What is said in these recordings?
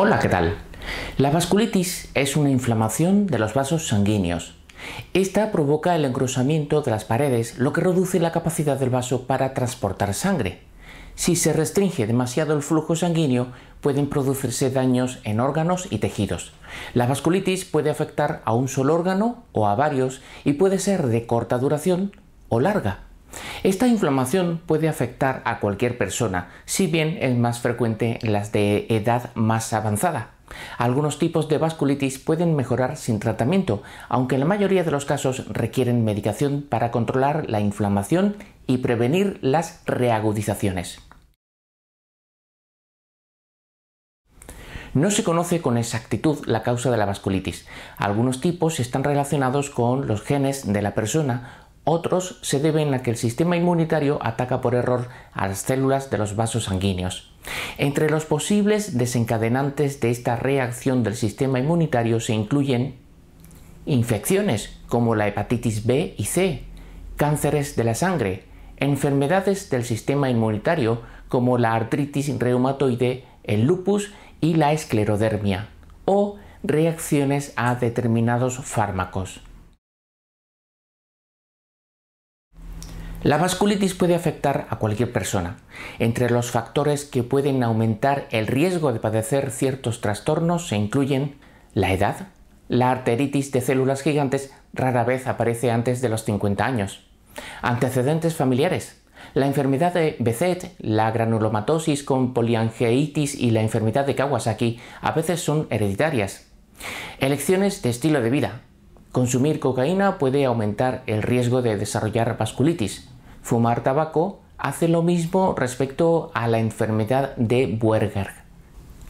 Hola, ¿qué tal? La vasculitis es una inflamación de los vasos sanguíneos. Esta provoca el engrosamiento de las paredes, lo que reduce la capacidad del vaso para transportar sangre. Si se restringe demasiado el flujo sanguíneo, pueden producirse daños en órganos y tejidos. La vasculitis puede afectar a un solo órgano o a varios y puede ser de corta duración o larga. Esta inflamación puede afectar a cualquier persona, si bien es más frecuente en las de edad más avanzada. Algunos tipos de vasculitis pueden mejorar sin tratamiento, aunque la mayoría de los casos requieren medicación para controlar la inflamación y prevenir las reagudizaciones. No se conoce con exactitud la causa de la vasculitis. Algunos tipos están relacionados con los genes de la persona otros se deben a que el sistema inmunitario ataca por error a las células de los vasos sanguíneos. Entre los posibles desencadenantes de esta reacción del sistema inmunitario se incluyen infecciones como la hepatitis B y C, cánceres de la sangre, enfermedades del sistema inmunitario como la artritis reumatoide, el lupus y la esclerodermia, o reacciones a determinados fármacos. La vasculitis puede afectar a cualquier persona. Entre los factores que pueden aumentar el riesgo de padecer ciertos trastornos se incluyen la edad, la arteritis de células gigantes rara vez aparece antes de los 50 años, antecedentes familiares, la enfermedad de Becet, la granulomatosis con poliangeitis y la enfermedad de Kawasaki a veces son hereditarias. Elecciones de estilo de vida, Consumir cocaína puede aumentar el riesgo de desarrollar vasculitis. Fumar tabaco hace lo mismo respecto a la enfermedad de Buerger.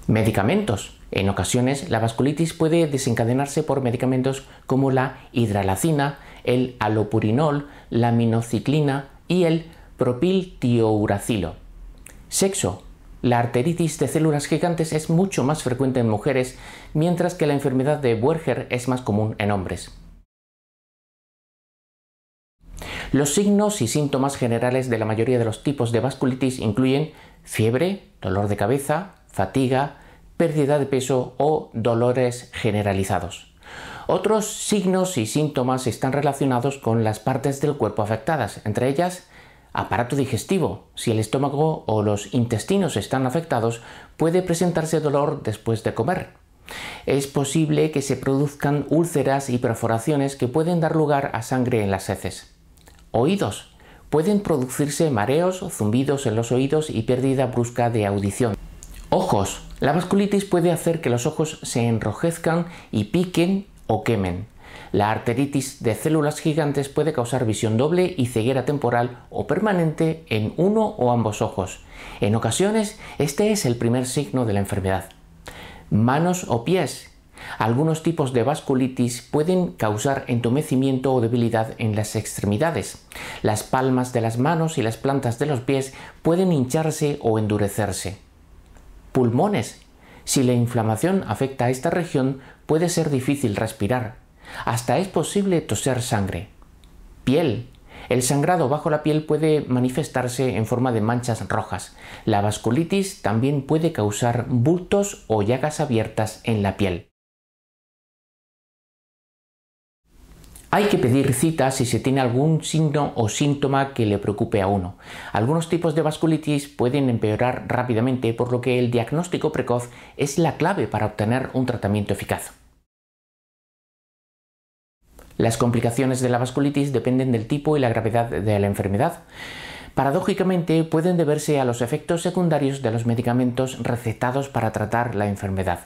Medicamentos. En ocasiones la vasculitis puede desencadenarse por medicamentos como la hidralacina, el alopurinol, la minociclina y el propiltiouracilo. Sexo. La arteritis de células gigantes es mucho más frecuente en mujeres, mientras que la enfermedad de Werger es más común en hombres. Los signos y síntomas generales de la mayoría de los tipos de vasculitis incluyen fiebre, dolor de cabeza, fatiga, pérdida de peso o dolores generalizados. Otros signos y síntomas están relacionados con las partes del cuerpo afectadas, entre ellas aparato digestivo. Si el estómago o los intestinos están afectados, puede presentarse dolor después de comer. Es posible que se produzcan úlceras y perforaciones que pueden dar lugar a sangre en las heces. Oídos. Pueden producirse mareos, zumbidos en los oídos y pérdida brusca de audición. Ojos. La vasculitis puede hacer que los ojos se enrojezcan y piquen o quemen. La arteritis de células gigantes puede causar visión doble y ceguera temporal o permanente en uno o ambos ojos. En ocasiones, este es el primer signo de la enfermedad. Manos o pies. Algunos tipos de vasculitis pueden causar entumecimiento o debilidad en las extremidades. Las palmas de las manos y las plantas de los pies pueden hincharse o endurecerse. Pulmones. Si la inflamación afecta a esta región, puede ser difícil respirar. Hasta es posible toser sangre. Piel. El sangrado bajo la piel puede manifestarse en forma de manchas rojas. La vasculitis también puede causar bultos o llagas abiertas en la piel. Hay que pedir cita si se tiene algún signo o síntoma que le preocupe a uno. Algunos tipos de vasculitis pueden empeorar rápidamente, por lo que el diagnóstico precoz es la clave para obtener un tratamiento eficaz. Las complicaciones de la vasculitis dependen del tipo y la gravedad de la enfermedad. Paradójicamente, pueden deberse a los efectos secundarios de los medicamentos recetados para tratar la enfermedad.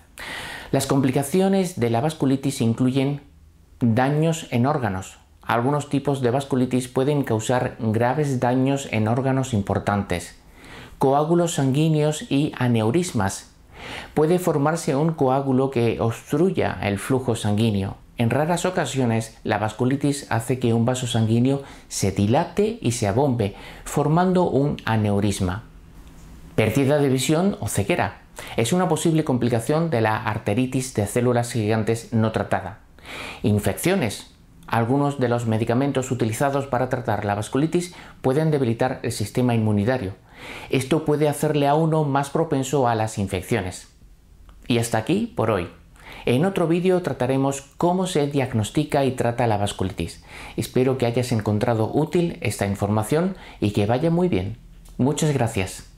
Las complicaciones de la vasculitis incluyen daños en órganos. Algunos tipos de vasculitis pueden causar graves daños en órganos importantes, coágulos sanguíneos y aneurismas. Puede formarse un coágulo que obstruya el flujo sanguíneo, en raras ocasiones, la vasculitis hace que un vaso sanguíneo se dilate y se abombe, formando un aneurisma. Pérdida de visión o ceguera. Es una posible complicación de la arteritis de células gigantes no tratada. Infecciones. Algunos de los medicamentos utilizados para tratar la vasculitis pueden debilitar el sistema inmunitario. Esto puede hacerle a uno más propenso a las infecciones. Y hasta aquí por hoy. En otro vídeo trataremos cómo se diagnostica y trata la vasculitis. Espero que hayas encontrado útil esta información y que vaya muy bien. Muchas gracias.